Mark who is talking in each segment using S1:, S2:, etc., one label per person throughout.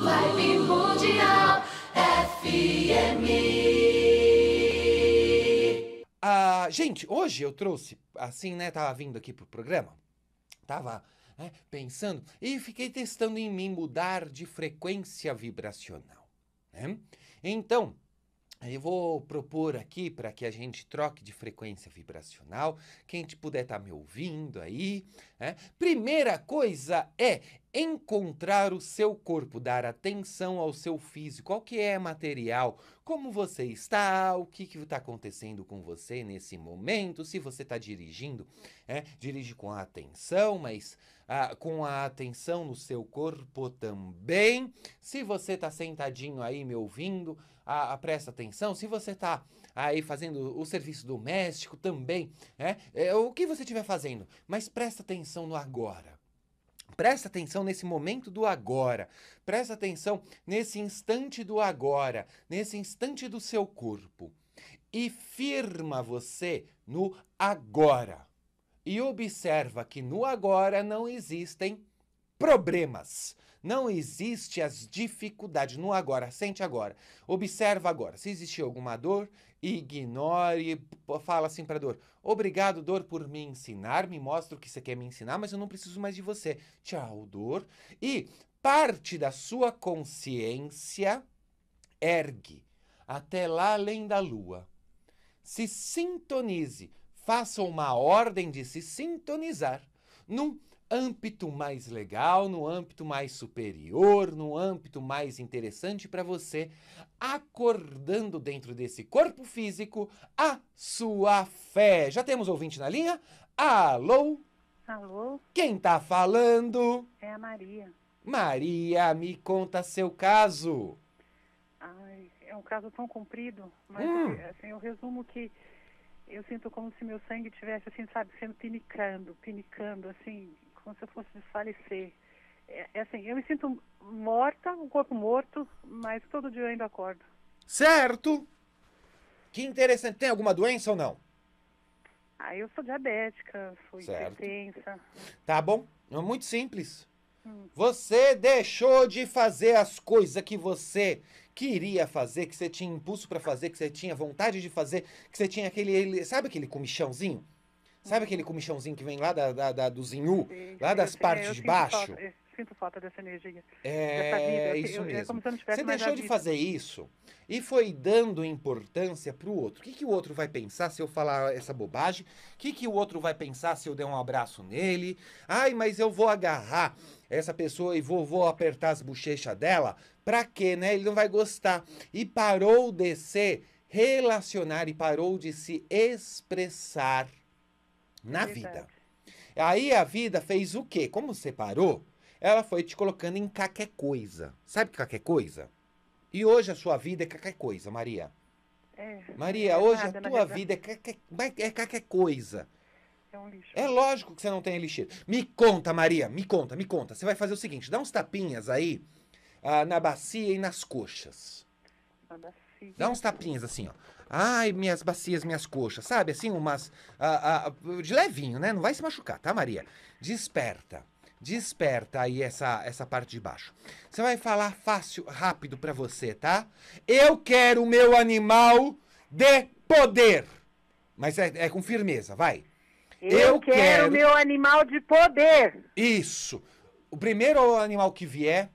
S1: Vibe Mundial FM. Ah, gente, hoje eu trouxe, assim, né? Tava vindo aqui pro programa, tava né, pensando e fiquei testando em mim mudar de frequência vibracional, né? Então, eu vou propor aqui para que a gente troque de frequência vibracional. Quem puder estar tá me ouvindo aí, né? Primeira coisa é encontrar o seu corpo, dar atenção ao seu físico, ao que é material, como você está, o que está acontecendo com você nesse momento, se você está dirigindo, é, dirige com a atenção, mas ah, com a atenção no seu corpo também. Se você está sentadinho aí me ouvindo, presta atenção. Se você está aí fazendo o serviço doméstico também, é, é, o que você estiver fazendo, mas presta atenção no agora. Presta atenção nesse momento do agora. Presta atenção nesse instante do agora, nesse instante do seu corpo. E firma você no agora. E observa que no agora não existem problemas. Não existe as dificuldades no agora, sente agora. Observa agora. Se existir alguma dor, ignore, fala assim para a dor: "Obrigado, dor, por me ensinar, me mostra o que você quer me ensinar, mas eu não preciso mais de você. Tchau, dor." E parte da sua consciência ergue até lá além da lua. Se sintonize, faça uma ordem de se sintonizar num âmbito mais legal, no âmbito mais superior, no âmbito mais interessante para você, acordando dentro desse corpo físico a sua fé. Já temos ouvinte na linha? Alô? Alô? Quem tá falando? É a Maria. Maria, me conta seu caso. Ai, é um caso tão comprido, mas hum. assim, eu resumo que eu sinto como se meu sangue tivesse assim, sabe, sendo pinicando, pinicando assim, como se eu fosse desfalecer. É, é assim, eu me sinto morta, o um corpo morto, mas todo dia eu ainda acordo. Certo! Que interessante. Tem alguma doença ou não? Ah, eu sou diabética, sou hipertensa. Tá bom, é muito simples. Hum. Você deixou de fazer as coisas que você queria fazer, que você tinha impulso para fazer, que você tinha vontade de fazer, que você tinha aquele, sabe aquele comichãozinho? Sabe aquele comichãozinho que vem lá da, da, da do Zinhu? lá das eu, partes eu de baixo? Falta, eu sinto falta dessa energia. É, dessa isso mesmo. Você deixou de vida. fazer isso e foi dando importância para o outro. O que, que o outro vai pensar se eu falar essa bobagem? O que, que o outro vai pensar se eu der um abraço nele? Ai, mas eu vou agarrar essa pessoa e vou, vou apertar as bochechas dela? Pra quê, né? Ele não vai gostar. E parou de se relacionar e parou de se expressar na vida. Aí a vida fez o quê? Como separou, ela foi te colocando em qualquer coisa. Sabe qualquer coisa? E hoje a sua vida é qualquer coisa, Maria. É, Maria, é hoje nada, a tua vida é qualquer, é qualquer coisa. É, um lixo. é lógico que você não tem lixeiro. Me conta, Maria, me conta, me conta. Você vai fazer o seguinte: dá uns tapinhas aí ah, na bacia e nas coxas. Na bacia. Dá uns tapinhas assim, ó. Ai, minhas bacias, minhas coxas, sabe? Assim, umas. de levinho, né? Não vai se machucar, tá, Maria? Desperta. Desperta aí essa, essa parte de baixo. Você vai falar fácil, rápido para você, tá? Eu quero o meu animal de poder. Mas é, é com firmeza, vai. Eu, Eu quero o meu animal de poder. Isso. O primeiro animal que vier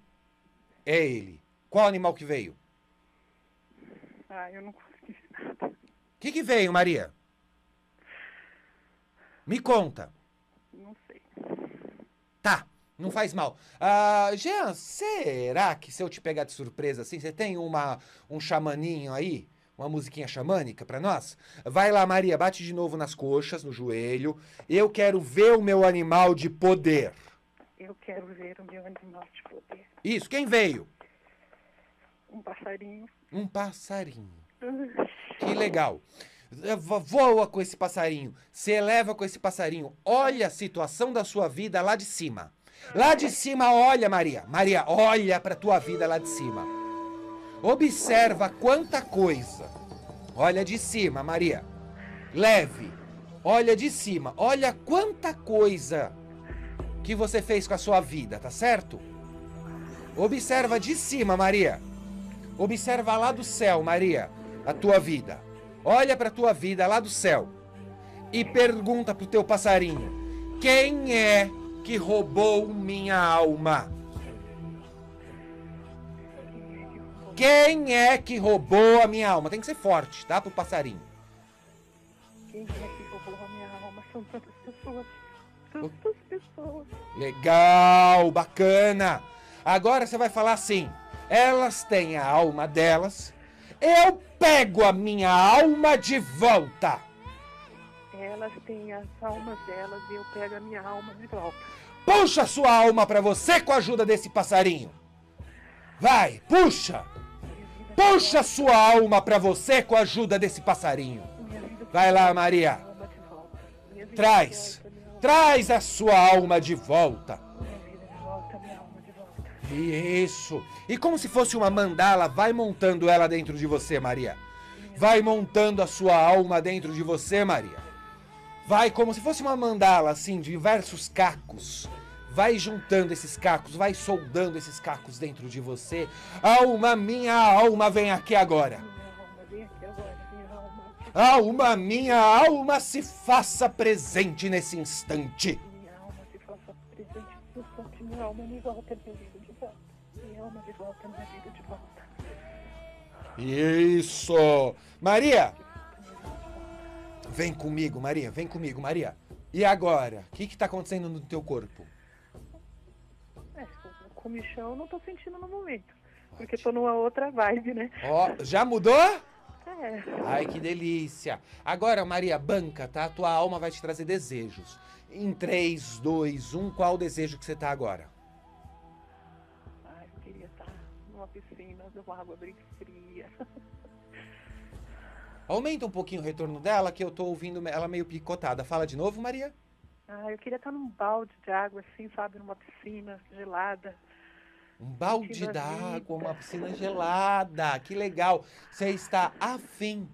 S1: é ele. Qual animal que veio? Ah, eu não consegui O que, que veio, Maria? Me conta. Não sei. Tá, não faz mal. Ah, Jean, será que se eu te pegar de surpresa assim, você tem uma, um xamaninho aí? Uma musiquinha xamânica pra nós? Vai lá, Maria, bate de novo nas coxas, no joelho. Eu quero ver o meu animal de poder. Eu quero ver o meu animal de poder. Isso, quem veio? Um passarinho. Um passarinho. que legal. Voa com esse passarinho, se eleva com esse passarinho. Olha a situação da sua vida lá de cima. Lá de cima, olha, Maria. Maria, olha para tua vida lá de cima. Observa quanta coisa. Olha de cima, Maria. Leve. Olha de cima. Olha quanta coisa que você fez com a sua vida, tá certo? Observa de cima, Maria. Observa lá do céu, Maria, a tua vida. Olha para a tua vida lá do céu e pergunta para o teu passarinho: quem é que roubou minha alma? Quem é que roubou a minha alma? Tem que ser forte, tá? Pro passarinho. Quem é que roubou a minha alma? São tantas pessoas. Tantas pessoas. Legal, bacana. Agora você vai falar assim. Elas têm a alma delas. Eu pego a minha alma de volta. Elas têm as almas delas e eu pego a minha alma de volta. Puxa a sua alma para você com a ajuda desse passarinho. Vai, puxa. Puxa a sua alma para você com a ajuda desse passarinho. Vai lá, Maria. Traz. Traz a sua alma de volta. Isso. E como se fosse uma mandala, vai montando ela dentro de você, Maria. Vai montando a sua alma dentro de você, Maria. Vai como se fosse uma mandala, assim, de diversos cacos. Vai juntando esses cacos, vai soldando esses cacos dentro de você. Alma, minha alma, vem aqui agora. Alma, minha alma, se faça presente nesse instante alma me volta vida de volta. Minha alma volta minha vida de volta. Isso! Maria! Vem comigo, Maria, vem comigo, Maria. E agora? O que está acontecendo no teu corpo? É, comichão não estou sentindo no momento. Porque estou numa outra vibe, né? Ó, já mudou? é. Ai, que delícia. Agora, Maria, banca, tá? Tua alma vai te trazer desejos. Em 3, 2, 1, qual o desejo que você tá agora? Ai, eu queria estar numa piscina, numa água bem fria. Aumenta um pouquinho o retorno dela, que eu tô ouvindo ela meio picotada. Fala de novo, Maria. Ah, eu queria estar num balde de água, assim, sabe, numa piscina gelada, um balde d'água, uma piscina gelada. Que legal! Você está afim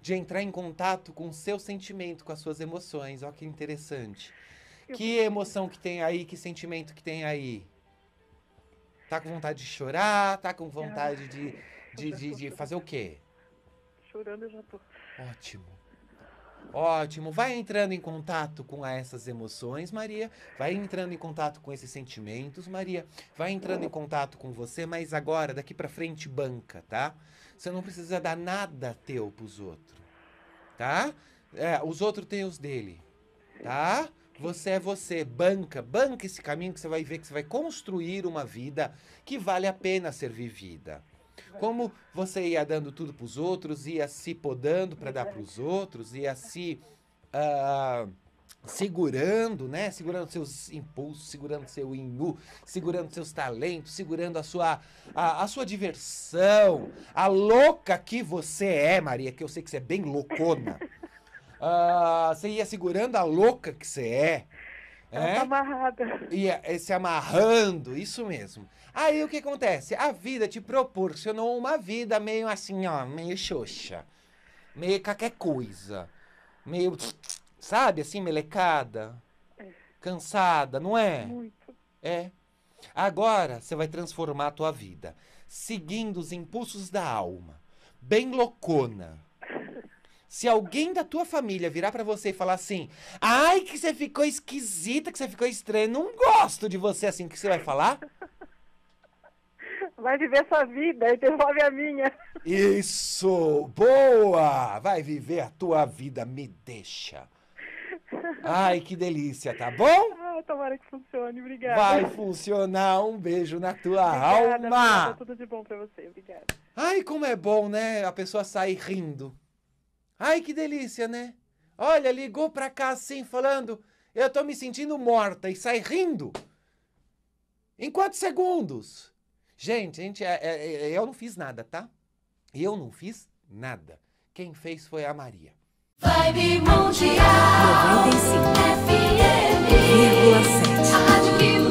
S1: de entrar em contato com o seu sentimento, com as suas emoções. Olha que interessante. Que emoção que tem aí, que sentimento que tem aí. Tá com vontade de chorar? Tá com ah, vontade de, de, de, de fazer o quê? Chorando eu já tô. Ótimo. Ótimo. Vai entrando em contato com essas emoções, Maria. Vai entrando em contato com esses sentimentos, Maria. Vai entrando em contato com você, mas agora, daqui para frente, banca, tá? Você não precisa dar nada teu pros outros, tá? É, os outros têm os dele, tá? Você é você, banca, banca esse caminho que você vai ver que você vai construir uma vida que vale a pena ser vivida. Como você ia dando tudo para os outros, ia se podando para dar para os outros, ia se uh, segurando, né? Segurando seus impulsos, segurando seu inu, segurando seus talentos, segurando a sua, a, a, sua diversão, a louca que você é, Maria, que eu sei que você é bem loucona. Uh, você ia segurando a louca que você é. Ela tá é? tá amarrada. E, e é, é se amarrando, isso mesmo. Aí o que acontece? A vida te proporcionou uma vida meio assim, ó, meio xoxa. Meio qualquer coisa. Meio, sabe, assim, melecada. É. Cansada, não é? Muito. É. Agora você vai transformar a tua vida, seguindo os impulsos da alma. Bem loucona se alguém da tua família virar para você e falar assim: "Ai, que você ficou esquisita, que você ficou estranha, não gosto de você assim", que você vai falar? Vai viver sua vida e devolve a minha. Isso! Boa! Vai viver a tua vida, me deixa. Ai, que delícia, tá bom? Ah, tomara que funcione, obrigada. Vai funcionar, um beijo na tua obrigada, alma. Obrigada, tá tudo de bom pra você, obrigada. Ai, como é bom, né? A pessoa sai rindo. Ai, que delícia, né? Olha, ligou para cá assim, falando, eu tô me sentindo morta e sai rindo. Em quantos segundos? Gente, gente, é é, é, é, eu não fiz nada, tá? Eu não fiz nada. Quem fez foi a Maria. Vibe Mundial 95 FM